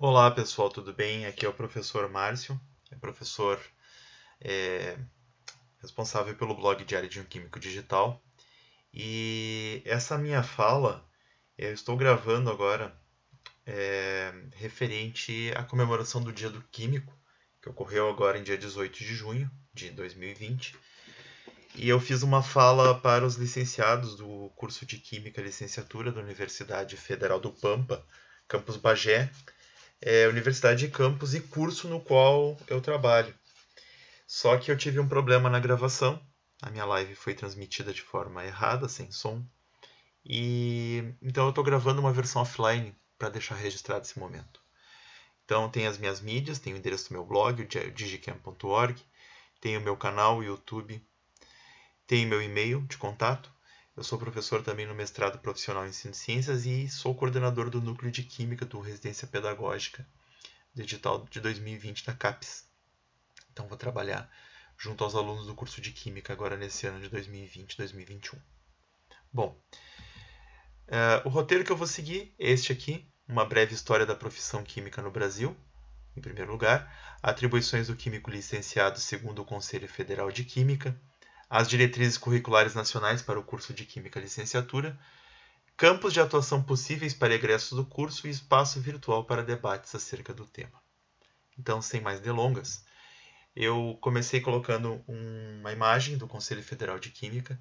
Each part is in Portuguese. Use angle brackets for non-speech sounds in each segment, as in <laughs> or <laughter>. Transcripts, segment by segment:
Olá pessoal, tudo bem? Aqui é o professor Márcio, é professor é, responsável pelo blog Diário de um Químico Digital. E essa minha fala eu estou gravando agora é, referente à comemoração do Dia do Químico, que ocorreu agora em dia 18 de junho de 2020. E eu fiz uma fala para os licenciados do curso de Química Licenciatura da Universidade Federal do Pampa, Campus Bagé, é, universidade de campus e curso no qual eu trabalho. Só que eu tive um problema na gravação, a minha live foi transmitida de forma errada, sem som, e então eu estou gravando uma versão offline para deixar registrado esse momento. Então tem as minhas mídias, tem o endereço do meu blog, o digicam.org, tem o meu canal, o YouTube, tem o meu e-mail de contato, eu sou professor também no mestrado profissional em Ensino de Ciências e sou coordenador do Núcleo de Química do Residência Pedagógica Digital de 2020 da CAPES. Então vou trabalhar junto aos alunos do curso de Química agora nesse ano de 2020 2021. Bom, uh, o roteiro que eu vou seguir é este aqui, uma breve história da profissão química no Brasil, em primeiro lugar, atribuições do químico licenciado segundo o Conselho Federal de Química, as diretrizes curriculares nacionais para o curso de Química Licenciatura, campos de atuação possíveis para egressos do curso e espaço virtual para debates acerca do tema. Então, sem mais delongas, eu comecei colocando uma imagem do Conselho Federal de Química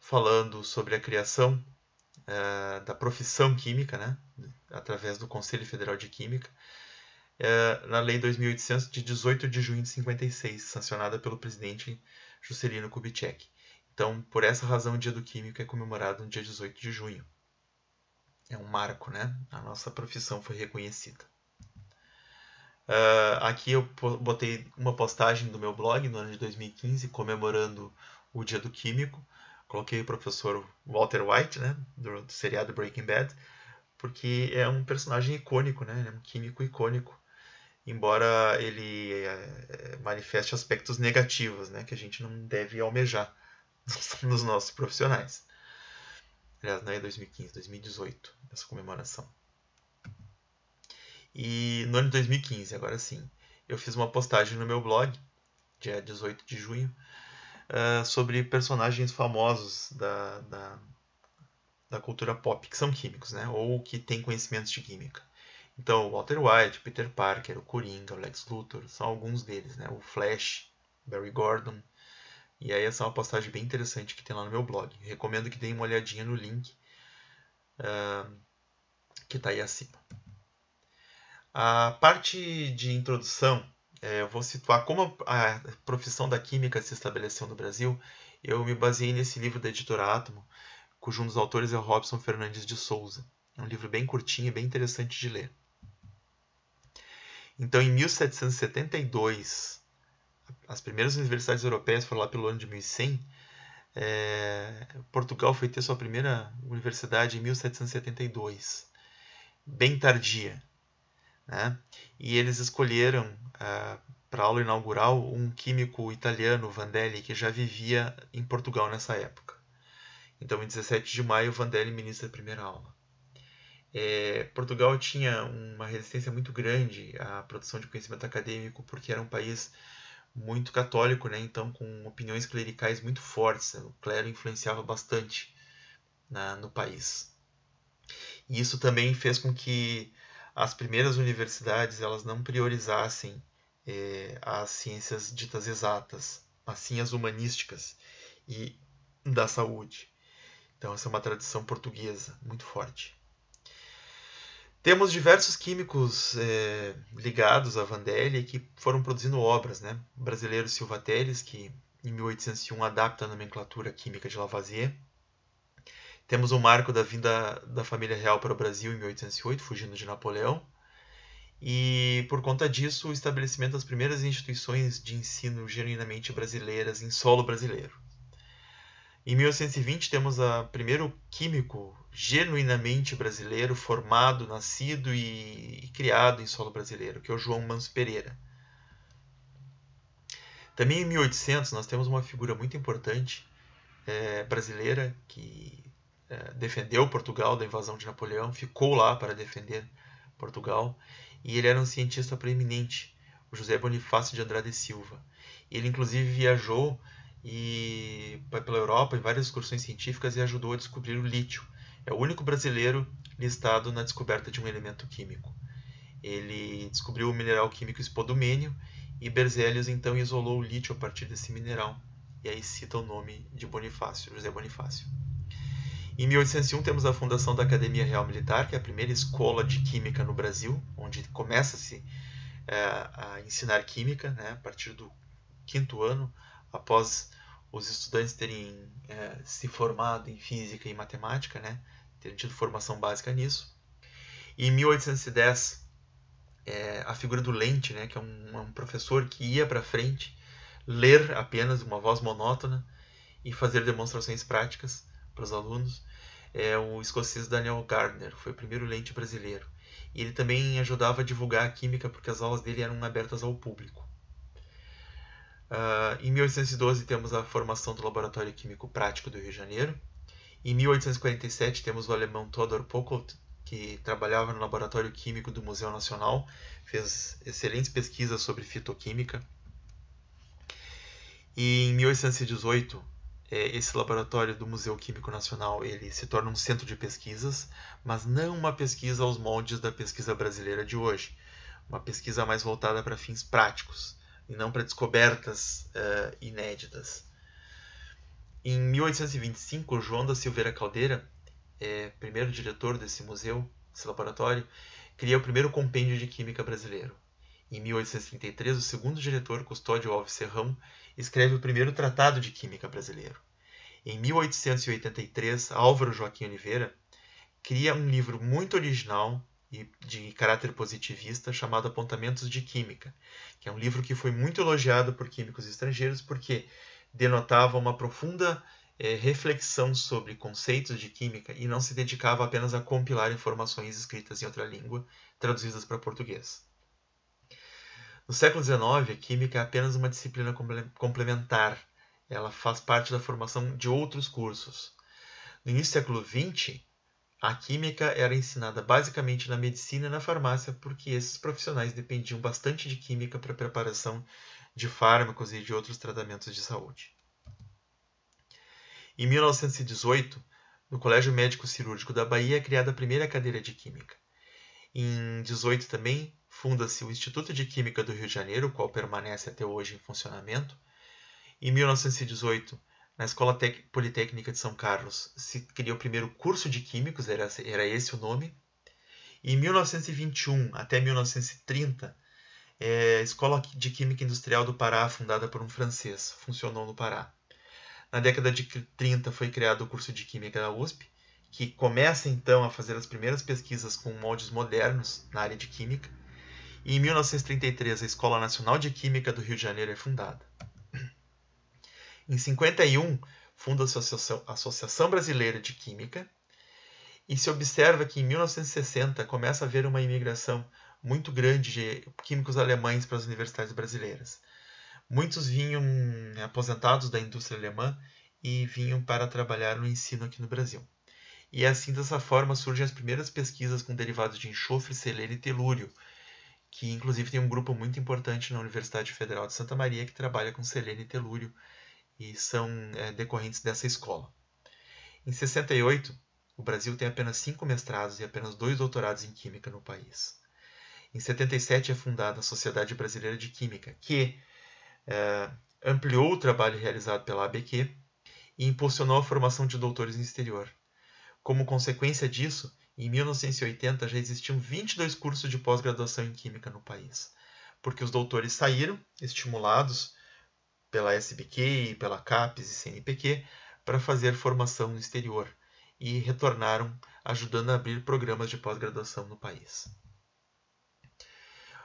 falando sobre a criação uh, da profissão química, né, através do Conselho Federal de Química, uh, na Lei 2.800 de 18 de junho de 56, sancionada pelo presidente Juscelino Kubitschek. Então, por essa razão, o Dia do Químico é comemorado no dia 18 de junho. É um marco, né? A nossa profissão foi reconhecida. Uh, aqui eu botei uma postagem do meu blog no ano de 2015 comemorando o Dia do Químico. Coloquei o professor Walter White, né, do, do seriado Breaking Bad, porque é um personagem icônico, né, é um químico icônico embora ele é, manifeste aspectos negativos, né, que a gente não deve almejar <laughs> nos nossos profissionais. Aliás, não é 2015, 2018, essa comemoração. E no ano de 2015, agora sim, eu fiz uma postagem no meu blog, dia 18 de junho, uh, sobre personagens famosos da, da, da cultura pop, que são químicos, né? Ou que têm conhecimentos de química. Então, Walter White, Peter Parker, o Coringa, o Lex Luthor, são alguns deles, né? O Flash, Barry Gordon. E aí essa é uma postagem bem interessante que tem lá no meu blog. Recomendo que deem uma olhadinha no link uh, que está aí acima. A parte de introdução, é, eu vou situar como a profissão da química se estabeleceu no Brasil. Eu me baseei nesse livro da editora Átomo, cujo um dos autores é o Robson Fernandes de Souza. É um livro bem curtinho e bem interessante de ler. Então, em 1772, as primeiras universidades europeias foram lá pelo ano de 1100. É, Portugal foi ter sua primeira universidade em 1772, bem tardia. Né? E eles escolheram ah, é, para aula inaugural um químico italiano, Vandelli, que já vivia em Portugal nessa época. Então, em 17 de maio, Vandelli ministra a primeira aula. É, Portugal tinha uma resistência muito grande à produção de conhecimento acadêmico porque era um país muito católico, né? então com opiniões clericais muito fortes. O clero influenciava bastante na, no país. E isso também fez com que as primeiras universidades elas não priorizassem é, as ciências ditas exatas, mas sim as humanísticas e da saúde. Então essa é uma tradição portuguesa muito forte. Temos diversos químicos é, ligados à Vandelli que foram produzindo obras. Né? O brasileiro Silva Teles, que em 1801 adapta a nomenclatura química de Lavoisier. Temos o marco da vinda da família real para o Brasil em 1808, fugindo de Napoleão. E por conta disso, o estabelecimento das primeiras instituições de ensino genuinamente brasileiras em solo brasileiro. Em 1820 temos o primeiro químico genuinamente brasileiro, formado, nascido e, e criado em solo brasileiro, que é o João Manso Pereira. Também em 1800 nós temos uma figura muito importante é, brasileira que é, defendeu Portugal da invasão de Napoleão, ficou lá para defender Portugal e ele era um cientista preeminente, o José Bonifácio de Andrade Silva. Ele inclusive viajou e pela Europa em várias excursões científicas e ajudou a descobrir o lítio. É o único brasileiro listado na descoberta de um elemento químico. Ele descobriu o mineral químico espodumênio e Berzelius então isolou o lítio a partir desse mineral. E aí cita o nome de Bonifácio, José Bonifácio. Em 1801 temos a fundação da Academia Real Militar, que é a primeira escola de química no Brasil, onde começa-se é, a ensinar química né, a partir do quinto ano após os estudantes terem é, se formado em física e matemática, né? terem tido formação básica nisso. E em 1810, é, a figura do Lente, né? que é um, um professor que ia para frente ler apenas uma voz monótona e fazer demonstrações práticas para os alunos, é o escocês Daniel Gardner, foi o primeiro lente brasileiro. E ele também ajudava a divulgar a química porque as aulas dele eram abertas ao público. Uh, em 1812 temos a formação do Laboratório Químico Prático do Rio de Janeiro. Em 1847 temos o alemão Theodor Pockelt, que trabalhava no Laboratório Químico do Museu Nacional, fez excelentes pesquisas sobre fitoquímica. E em 1818 é, esse laboratório do Museu Químico Nacional ele se torna um centro de pesquisas, mas não uma pesquisa aos moldes da pesquisa brasileira de hoje, uma pesquisa mais voltada para fins práticos e não para descobertas uh, inéditas. Em 1825, João da Silveira Caldeira, é primeiro diretor desse museu, desse laboratório, cria o primeiro compêndio de química brasileiro. Em 1833, o segundo diretor, Custódio Alves Serrão, escreve o primeiro tratado de química brasileiro. Em 1883, Álvaro Joaquim Oliveira cria um livro muito original e de caráter positivista chamado Apontamentos de Química, que é um livro que foi muito elogiado por químicos estrangeiros porque denotava uma profunda é, reflexão sobre conceitos de química e não se dedicava apenas a compilar informações escritas em outra língua traduzidas para português. No século XIX, a química é apenas uma disciplina complementar. Ela faz parte da formação de outros cursos. No início do século XX, a química era ensinada basicamente na medicina e na farmácia, porque esses profissionais dependiam bastante de química para a preparação de fármacos e de outros tratamentos de saúde. Em 1918, no Colégio Médico Cirúrgico da Bahia é criada a primeira cadeira de Química. Em 18 também funda-se o Instituto de Química do Rio de Janeiro, o qual permanece até hoje em funcionamento. Em 1918 na Escola Tec Politécnica de São Carlos se criou o primeiro curso de químicos, era, era esse o nome. E em 1921 até 1930, é, a Escola de Química Industrial do Pará, fundada por um francês, funcionou no Pará. Na década de 30 foi criado o curso de Química da USP, que começa então a fazer as primeiras pesquisas com moldes modernos na área de química. E em 1933, a Escola Nacional de Química do Rio de Janeiro é fundada. Em 51, funda a Associação, Associação Brasileira de Química e se observa que em 1960 começa a haver uma imigração muito grande de químicos alemães para as universidades brasileiras. Muitos vinham né, aposentados da indústria alemã e vinham para trabalhar no ensino aqui no Brasil. E é assim, dessa forma, surgem as primeiras pesquisas com derivados de enxofre, celeiro e telúrio, que inclusive tem um grupo muito importante na Universidade Federal de Santa Maria que trabalha com selênio e telúrio, e são é, decorrentes dessa escola. Em 68, o Brasil tem apenas cinco mestrados e apenas dois doutorados em Química no país. Em 77 é fundada a Sociedade Brasileira de Química, que é, ampliou o trabalho realizado pela ABQ e impulsionou a formação de doutores no exterior. Como consequência disso, em 1980 já existiam 22 cursos de pós-graduação em Química no país, porque os doutores saíram, estimulados pela SBQ, pela CAPES e CNPq para fazer formação no exterior e retornaram ajudando a abrir programas de pós-graduação no país.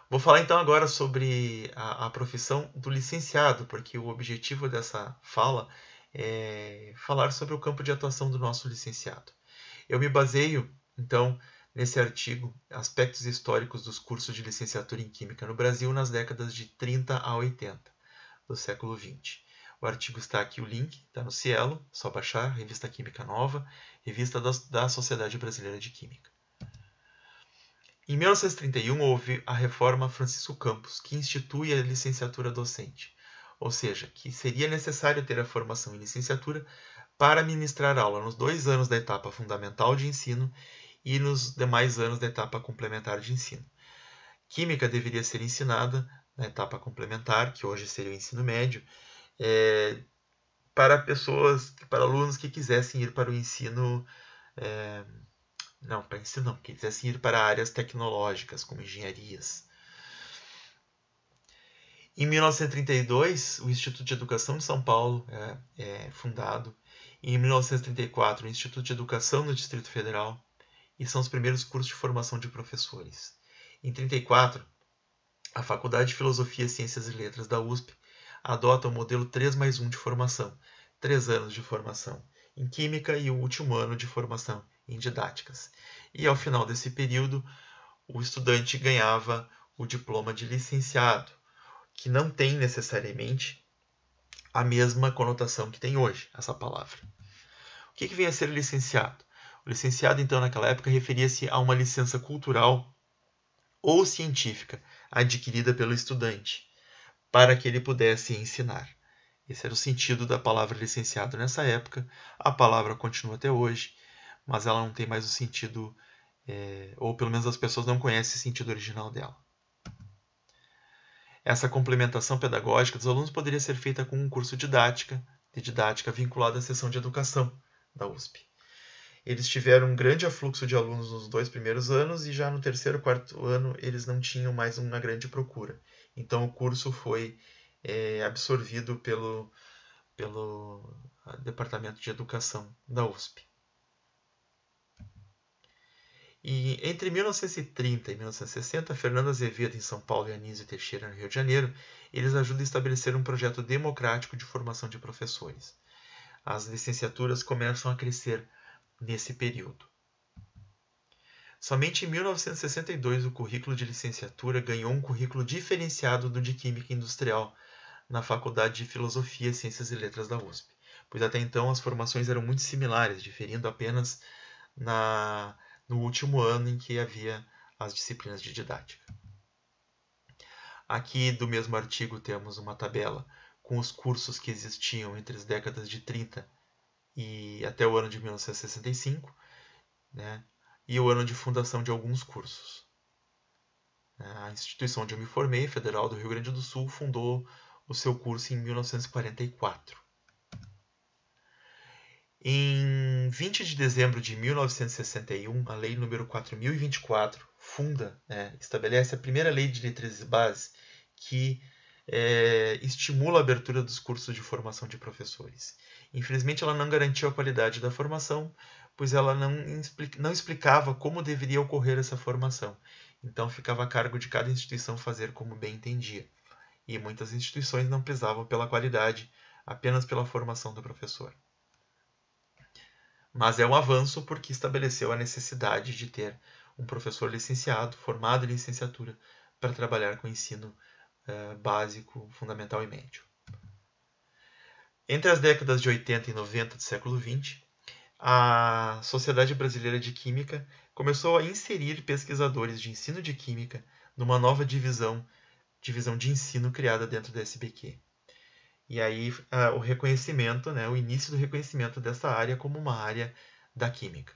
Vou falar então agora sobre a, a, profissão do licenciado, porque o objetivo dessa fala é falar sobre o campo de atuação do nosso licenciado. Eu me baseio, então, nesse artigo, aspectos históricos dos cursos de licenciatura em Química no Brasil nas décadas de 30 a 80 do século XX. O artigo está aqui, o link está no Cielo, só baixar, Revista Química Nova, Revista da, da Sociedade Brasileira de Química. Em 1931 houve a reforma Francisco Campos, que institui a licenciatura docente, ou seja, que seria necessário ter a formação em licenciatura para ministrar aula nos dois anos da etapa fundamental de ensino e nos demais anos da etapa complementar de ensino. Química deveria ser ensinada na etapa complementar, que hoje seria o ensino médio, é, para pessoas, para alunos que quisessem ir para o ensino, é, não, para ensino não, que quisessem ir para áreas tecnológicas, como engenharias. Em 1932, o Instituto de Educação de São Paulo é, é fundado. Em 1934, o Instituto de Educação do Distrito Federal. E são os primeiros cursos de formação de professores. Em 1934, a Faculdade de Filosofia, Ciências e Letras da USP adota o modelo 3 mais 1 de formação, 3 anos de formação em Química e o último ano de formação em Didáticas. E ao final desse período, o estudante ganhava o diploma de licenciado, que não tem necessariamente a mesma conotação que tem hoje essa palavra. O que, que vem a ser licenciado? O licenciado, então, naquela época, referia-se a uma licença cultural ou científica adquirida pelo estudante, para que ele pudesse ensinar. Esse era o sentido da palavra licenciado nessa época. A palavra continua até hoje, mas ela não tem mais o sentido, é, ou pelo menos as pessoas não conhecem o sentido original dela. Essa complementação pedagógica dos alunos poderia ser feita com um curso didática, de didática vinculado à seção de educação da USP eles tiveram um grande afluxo de alunos nos dois primeiros anos e já no terceiro, quarto ano eles não tinham mais uma grande procura. Então o curso foi é, absorvido pelo, pelo ah, Departamento de Educação da USP. E entre 1930 e 1960, Fernando Azevedo em São Paulo e Anísio Teixeira no Rio de Janeiro, eles ajudam a estabelecer um projeto democrático de formação de professores. As licenciaturas começam a crescer nesse período. Somente em 1962 o currículo de licenciatura ganhou um currículo diferenciado do de Química Industrial na Faculdade de Filosofia, Ciências e Letras da USP, pois até então as formações eram muito similares, diferindo apenas na, no último ano em que havia as disciplinas de didática. Aqui do mesmo artigo temos uma tabela com os cursos que existiam entre as décadas de 30 e até o ano de 1965, né, e o ano de fundação de alguns cursos. É, a instituição onde eu me formei, Federal do Rio Grande do Sul, fundou o seu curso em 1944. Em 20 de dezembro de 1961, a Lei nº 4024 funda, né, estabelece a primeira lei de diretrizes de base que é, estimula a abertura dos cursos de formação de professores. Infelizmente, ela não garantiu a qualidade da formação, pois ela não, não explicava como deveria ocorrer essa formação. Então, ficava a cargo de cada instituição fazer como bem entendia. E muitas instituições não pesavam pela qualidade, apenas pela formação do professor. Mas é um avanço porque estabeleceu a necessidade de ter um professor licenciado, formado em licenciatura, para trabalhar com ensino eh, básico, fundamental e médio. Entre as décadas de 80 e 90 do século 20, a Sociedade Brasileira de Química começou a inserir pesquisadores de ensino de química numa nova divisão, divisão de ensino criada dentro da SBQ. E aí o reconhecimento, né, o início do reconhecimento dessa área como uma área da química.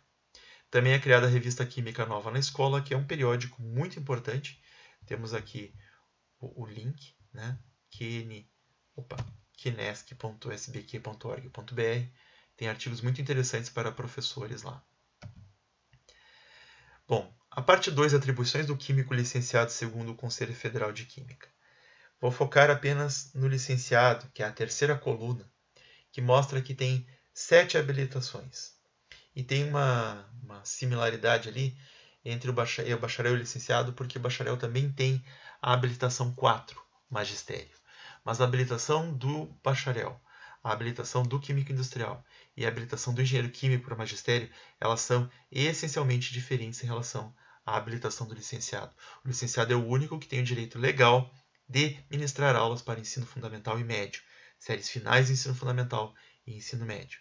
Também é criada a revista Química Nova na Escola, que é um periódico muito importante. Temos aqui o, o link, né? QN, opa, kinesc.sbq.org.br. Tem artigos muito interessantes para professores lá. Bom, a parte 2, atribuições do químico licenciado segundo o Conselho Federal de Química. Vou focar apenas no licenciado, que é a terceira coluna, que mostra que tem sete habilitações. E tem uma, uma similaridade ali entre o bacharel, o bacharel e o licenciado, porque o bacharel também tem a habilitação 4, magistério mas a habilitação do bacharel, a habilitação do químico industrial e a habilitação do engenheiro químico para magistério, elas são essencialmente diferentes em relação à habilitação do licenciado. O licenciado é o único que tem o direito legal de ministrar aulas para ensino fundamental e médio, séries finais de ensino fundamental e ensino médio.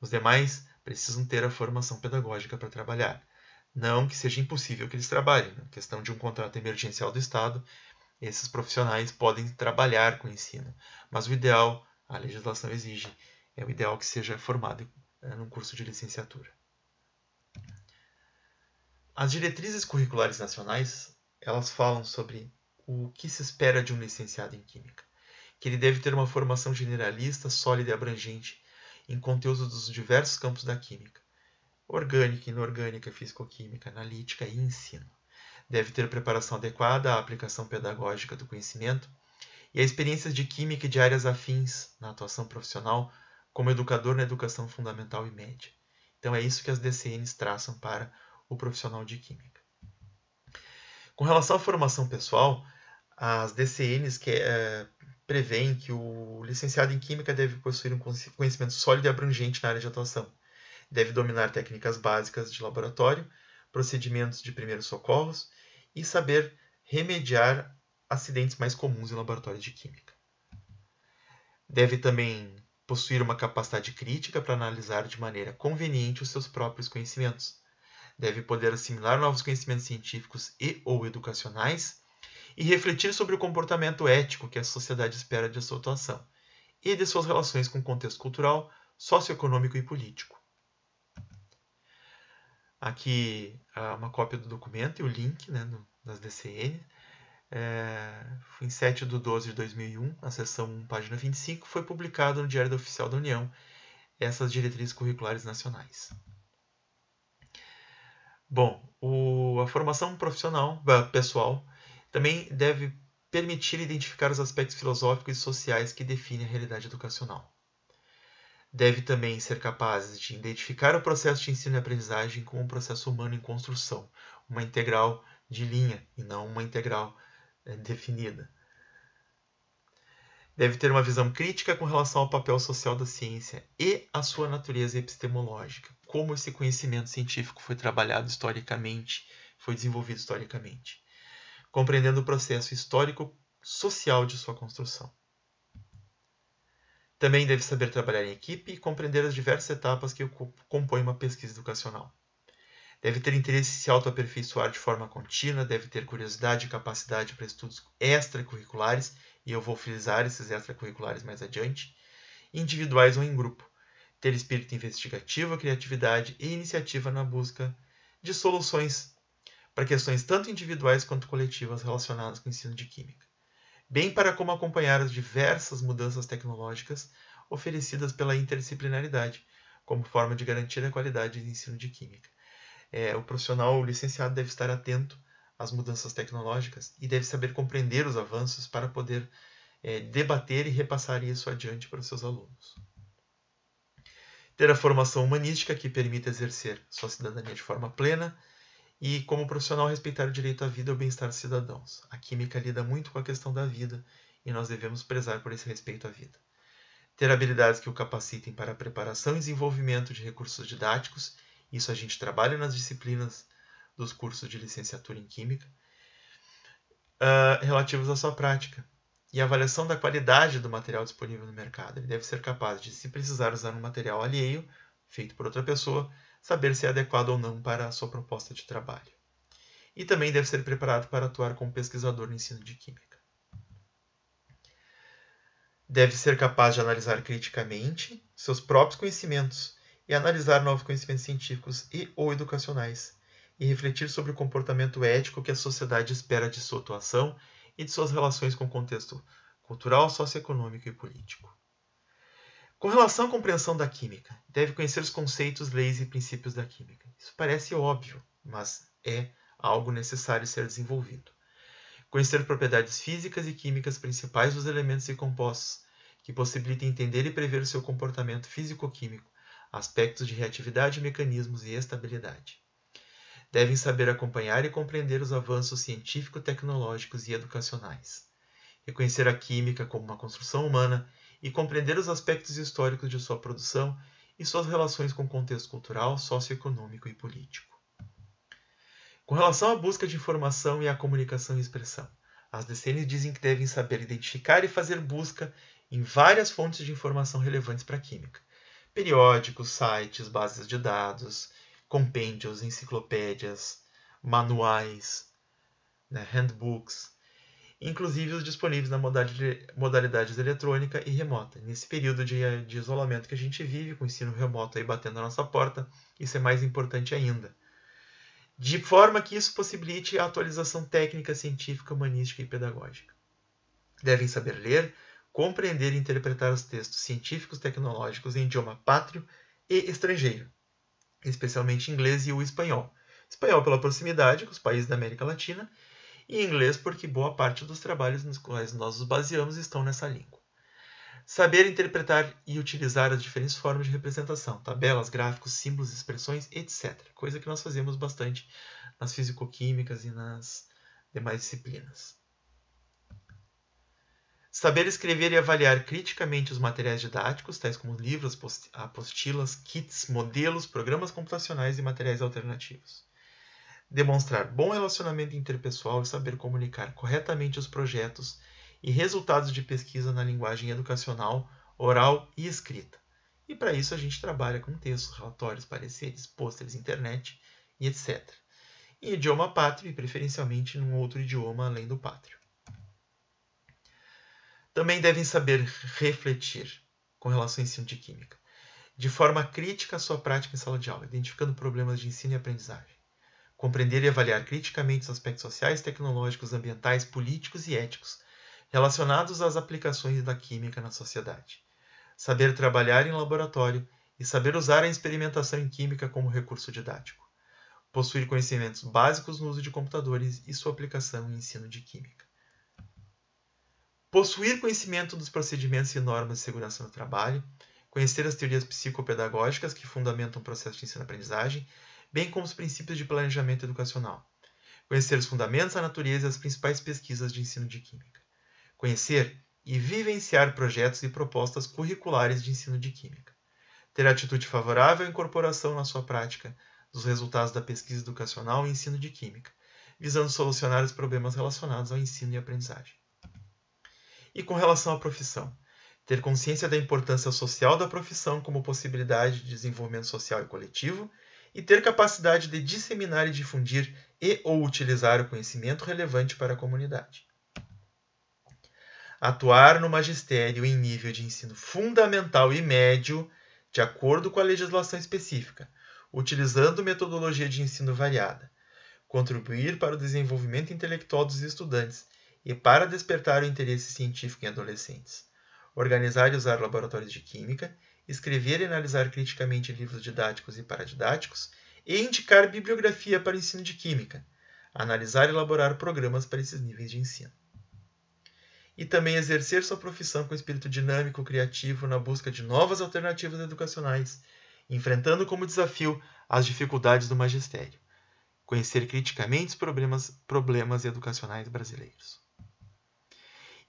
Os demais precisam ter a formação pedagógica para trabalhar. Não que seja impossível que eles trabalhem, né? questão de um contrato emergencial do Estado esses profissionais podem trabalhar com o ensino. Mas o ideal, a legislação exige, é o ideal que seja formado eh, num curso de licenciatura. As diretrizes curriculares nacionais, elas falam sobre o que se espera de um licenciado em química, que ele deve ter uma formação generalista, sólida e abrangente em conteúdos dos diversos campos da química, orgânica, inorgânica, físico-química, analítica e ensino deve ter preparação adequada à aplicação pedagógica do conhecimento e a experiência de química e de áreas afins na atuação profissional como educador na educação fundamental e média. Então é isso que as DCNs traçam para o profissional de química. Com relação à formação pessoal, as DCNs que, é, eh, prevêem que o licenciado em Química deve possuir um conhecimento sólido e abrangente na área de atuação. Deve dominar técnicas básicas de laboratório, procedimentos de primeiros socorros e saber remediar acidentes mais comuns em laboratórios de química. Deve também possuir uma capacidade crítica para analisar de maneira conveniente os seus próprios conhecimentos. Deve poder assimilar novos conhecimentos científicos e ou educacionais e refletir sobre o comportamento ético que a sociedade espera de sua atuação e de suas relações com o contexto cultural, socioeconômico e político. Aqui ah, uma cópia do documento e o link né, no, nas DCN. É, em 7 de 12 de 2001, na sessão 1, página 25, foi publicado no Diário Oficial da União essas diretrizes curriculares nacionais. Bom, o, a formação profissional, ah, pessoal, também deve permitir identificar os aspectos filosóficos e sociais que definem a realidade educacional deve também ser capaz de identificar o processo de ensino e aprendizagem como um processo humano em construção, uma integral de linha e não uma integral eh, definida. Deve ter uma visão crítica com relação ao papel social da ciência e à sua natureza epistemológica, como esse conhecimento científico foi trabalhado historicamente, foi desenvolvido historicamente, compreendendo o processo histórico social de sua construção. Também deve saber trabalhar em equipe e compreender as diversas etapas que compõem uma pesquisa educacional. Deve ter interesse em se autoaperfeiçoar de forma contínua, deve ter curiosidade e capacidade para estudos extracurriculares, e eu vou frisar esses extracurriculares mais adiante, individuais ou em grupo. Ter espírito investigativo, criatividade e iniciativa na busca de soluções para questões tanto individuais quanto coletivas relacionadas com o ensino de química bem para como acompanhar as diversas mudanças tecnológicas oferecidas pela interdisciplinaridade, como forma de garantir a qualidade de ensino de Química. É, o profissional licenciado deve estar atento às mudanças tecnológicas e deve saber compreender os avanços para poder é, debater e repassar isso adiante para os seus alunos. Ter a formação humanística que permita exercer sua cidadania de forma plena, e, como profissional, respeitar o direito à vida e ao bem-estar dos cidadãos. A química lida muito com a questão da vida e nós devemos prezar por esse respeito à vida. Ter habilidades que o capacitem para a preparação e desenvolvimento de recursos didáticos, isso a gente trabalha nas disciplinas dos cursos de licenciatura em Química, uh, relativos à sua prática. E avaliação da qualidade do material disponível no mercado. Ele deve ser capaz de, se precisar, usar um material alheio, feito por outra pessoa, saber se é adequado ou não para a sua proposta de trabalho. E também deve ser preparado para atuar como pesquisador no ensino de química. Deve ser capaz de analisar criticamente seus próprios conhecimentos e analisar novos conhecimentos científicos e ou educacionais e refletir sobre o comportamento ético que a sociedade espera de sua atuação e de suas relações com o contexto cultural, socioeconômico e político. Com relação à compreensão da química, deve conhecer os conceitos, leis e princípios da química. Isso parece óbvio, mas é algo necessário ser desenvolvido. Conhecer propriedades físicas e químicas principais dos elementos e compostos, que possibilitem entender e prever o seu comportamento físico-químico, aspectos de reatividade, mecanismos e estabilidade. Devem saber acompanhar e compreender os avanços científico-tecnológicos e educacionais. Reconhecer a química como uma construção humana e compreender os aspectos históricos de sua produção e suas relações com o contexto cultural, socioeconômico e político. Com relação à busca de informação e à comunicação e expressão, as DCNs dizem que devem saber identificar e fazer busca em várias fontes de informação relevantes para a química: periódicos, sites, bases de dados, compêndios, enciclopédias, manuais, né, handbooks, inclusive os disponíveis na modalidades eletrônica e remota. Nesse período de, de isolamento que a gente vive, com o ensino remoto aí batendo na nossa porta, isso é mais importante ainda. De forma que isso possibilite a atualização técnica, científica, humanística e pedagógica. Devem saber ler, compreender e interpretar os textos científicos tecnológicos em idioma pátrio e estrangeiro, especialmente inglês e o espanhol. Espanhol pela proximidade com os países da América Latina e inglês porque boa parte dos trabalhos nos quais nós nos baseamos estão nessa língua. Saber interpretar e utilizar as diferentes formas de representação, tabelas, gráficos, símbolos, expressões, etc. Coisa que nós fazemos bastante nas fisicoquímicas e nas demais disciplinas. Saber escrever e avaliar criticamente os materiais didáticos, tais como livros, apostilas, kits, modelos, programas computacionais e materiais alternativos demonstrar bom relacionamento interpessoal e saber comunicar corretamente os projetos e resultados de pesquisa na linguagem educacional, oral e escrita. E para isso a gente trabalha com textos, relatórios, pareceres, pôsteres, internet e etc. Em idioma pátrio e preferencialmente num outro idioma além do pátrio. Também devem saber refletir com relação ao ensino de química, de forma crítica à sua prática em sala de aula, identificando problemas de ensino e aprendizagem compreender e avaliar criticamente os aspectos sociais, tecnológicos, ambientais, políticos e éticos relacionados às aplicações da química na sociedade, saber trabalhar em laboratório e saber usar a experimentação em química como recurso didático, possuir conhecimentos básicos no uso de computadores e sua aplicação em ensino de química. Possuir conhecimento dos procedimentos e normas de segurança no trabalho, conhecer as teorias psicopedagógicas que fundamentam o processo de ensino-aprendizagem bem como os princípios de planejamento educacional. Conhecer os fundamentos da natureza e as principais pesquisas de ensino de Química. Conhecer e vivenciar projetos e propostas curriculares de ensino de Química. Ter atitude favorável à incorporação na sua prática dos resultados da pesquisa educacional e ensino de Química, visando solucionar os problemas relacionados ao ensino e aprendizagem. E com relação à profissão, ter consciência da importância social da profissão como possibilidade de desenvolvimento social e coletivo e ter capacidade de disseminar e difundir e ou utilizar o conhecimento relevante para a comunidade. Atuar no magistério em nível de ensino fundamental e médio, de acordo com a legislação específica, utilizando metodologia de ensino variada. Contribuir para o desenvolvimento intelectual dos estudantes e para despertar o interesse científico em adolescentes. Organizar e usar laboratórios de química escrever e analisar criticamente livros didáticos e paradidáticos, e indicar bibliografia para o ensino de Química, analisar e elaborar programas para esses níveis de ensino. E também exercer sua profissão com espírito dinâmico, criativo, na busca de novas alternativas educacionais, enfrentando como desafio as dificuldades do magistério. Conhecer criticamente os problemas, problemas educacionais brasileiros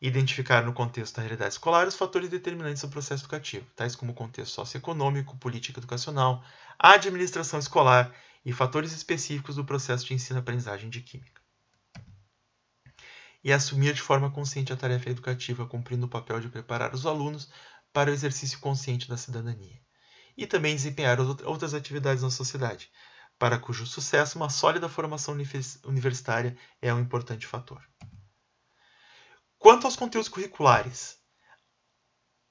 identificar no contexto da realidade escolar os fatores determinantes do processo educativo, tais como o contexto socioeconômico, política educacional, administração escolar e fatores específicos do processo de ensino-aprendizagem de Química. E assumir de forma consciente a tarefa educativa, cumprindo o papel de preparar os alunos para o exercício consciente da cidadania. E também desempenhar outras atividades na sociedade, para cujo sucesso uma sólida formação universitária é um importante fator. Quanto aos conteúdos curriculares,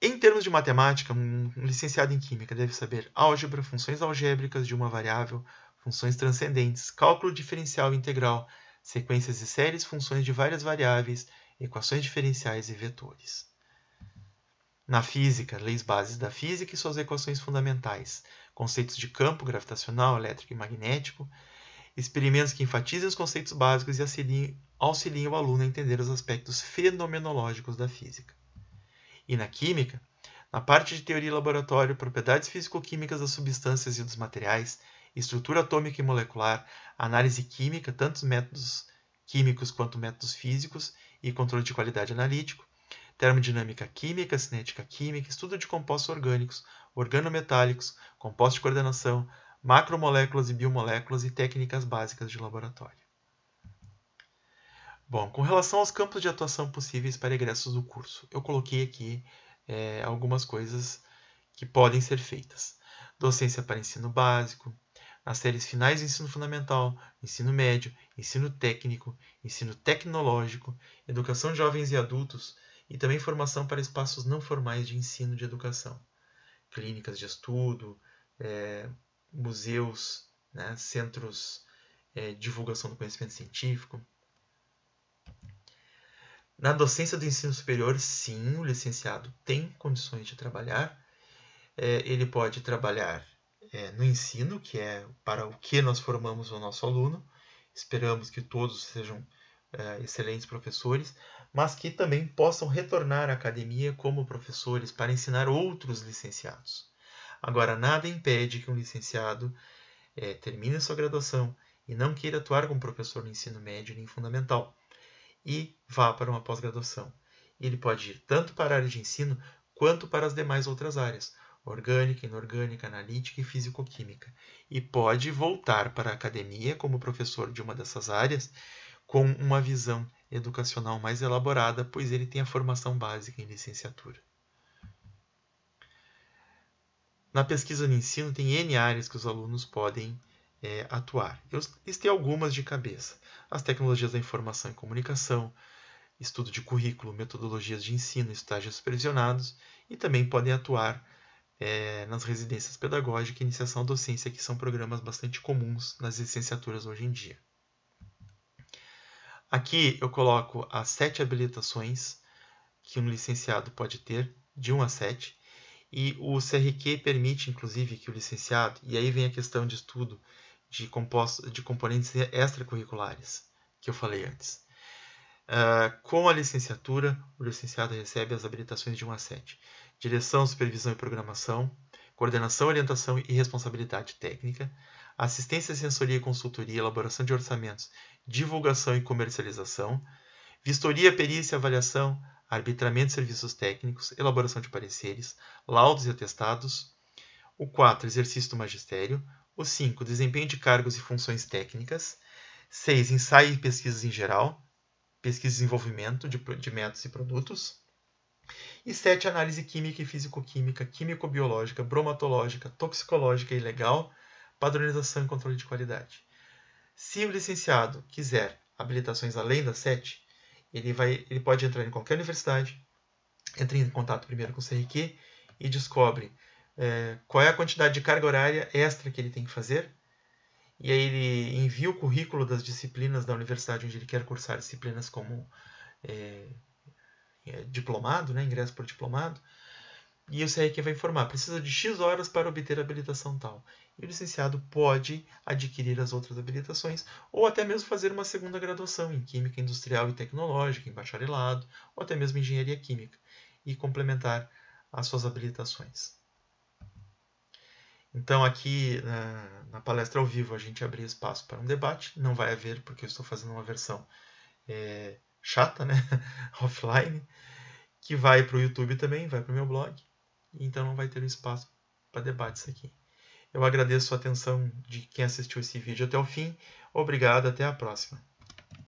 em termos de matemática, um licenciado em química deve saber álgebra, funções algébricas de uma variável, funções transcendentes, cálculo diferencial e integral, sequências e séries, funções de várias variáveis, equações diferenciais e vetores. Na física, leis bases da física e suas equações fundamentais, conceitos de campo gravitacional, elétrico e magnético, experimentos que enfatizem os conceitos básicos e auxiliem, o aluno a entender os aspectos fenomenológicos da física. E na química, na parte de teoria e laboratório, propriedades físico-químicas das substâncias e dos materiais, estrutura atômica e molecular, análise química, tantos métodos químicos quanto métodos físicos e controle de qualidade analítico, termodinâmica química, cinética química, estudo de compostos orgânicos, organometálicos, compostos de coordenação, macromoléculas e biomoléculas e técnicas básicas de laboratório. Bom, com relação aos campos de atuação possíveis para egressos do curso, eu coloquei aqui é, algumas coisas que podem ser feitas. Docência para ensino básico, nas séries finais do ensino fundamental, ensino médio, ensino técnico, ensino tecnológico, educação de jovens e adultos e também formação para espaços não formais de ensino de educação, clínicas de estudo, é, museus, né, centros é, de divulgação do conhecimento científico. Na docência do ensino superior, sim, o licenciado tem condições de trabalhar. É, ele pode trabalhar é, no ensino, que é para o que nós formamos o nosso aluno. Esperamos que todos sejam é, excelentes professores, mas que também possam retornar à academia como professores para ensinar outros licenciados. Agora, nada impede que um licenciado é, termine sua graduação e não queira atuar como professor no ensino médio nem fundamental e vá para uma pós-graduação. Ele pode ir tanto para a área de ensino quanto para as demais outras áreas, orgânica, inorgânica, analítica e físico-química, e pode voltar para a academia como professor de uma dessas áreas com uma visão educacional mais elaborada, pois ele tem a formação básica em licenciatura. Na pesquisa de ensino, tem N áreas que os alunos podem é, atuar. Eu listei algumas de cabeça: as tecnologias da informação e comunicação, estudo de currículo, metodologias de ensino, estágios supervisionados, e também podem atuar é, nas residências pedagógicas e iniciação à docência, que são programas bastante comuns nas licenciaturas hoje em dia. Aqui eu coloco as sete habilitações que um licenciado pode ter, de 1 a 7, e o CRQ permite, inclusive, que o licenciado, e aí vem a questão de estudo de, compostos, de componentes extracurriculares, que eu falei antes. Uh, com a licenciatura, o licenciado recebe as habilitações de 1 a 7. Direção, supervisão e programação, coordenação, orientação e responsabilidade técnica, assistência, sensoria e consultoria, elaboração de orçamentos, divulgação e comercialização, vistoria, perícia, avaliação, arbitramento de serviços técnicos, elaboração de pareceres, laudos e atestados. O 4, exercício do magistério. O 5, desempenho de cargos e funções técnicas. 6, ensaio e pesquisas em geral. Pesquisa e desenvolvimento de, de métodos e produtos. E 7, análise química e físico-química, químico-biológica, bromatológica, toxicológica e legal, padronização e controle de qualidade. Se o licenciado quiser habilitações além das 7, ele, vai, ele pode entrar em qualquer universidade, entra em contato primeiro com o CRQ e descobre é, qual é a quantidade de carga horária extra que ele tem que fazer. E aí ele envia o currículo das disciplinas da universidade onde ele quer cursar disciplinas como é, é, diplomado, né, ingresso por diplomado, e o CRQ vai informar, precisa de X horas para obter a habilitação tal. E o licenciado pode adquirir as outras habilitações, ou até mesmo fazer uma segunda graduação em Química Industrial e Tecnológica, em bacharelado, ou até mesmo Engenharia Química, e complementar as suas habilitações. Então, aqui na, na, palestra ao vivo, a gente abriu espaço para um debate. Não vai haver, porque eu estou fazendo uma versão é, chata, né? <laughs> offline, que vai para o YouTube também, vai para o meu blog então não vai ter um espaço para debates aqui. Eu agradeço a atenção de quem assistiu esse vídeo até o fim. Obrigado, até a próxima.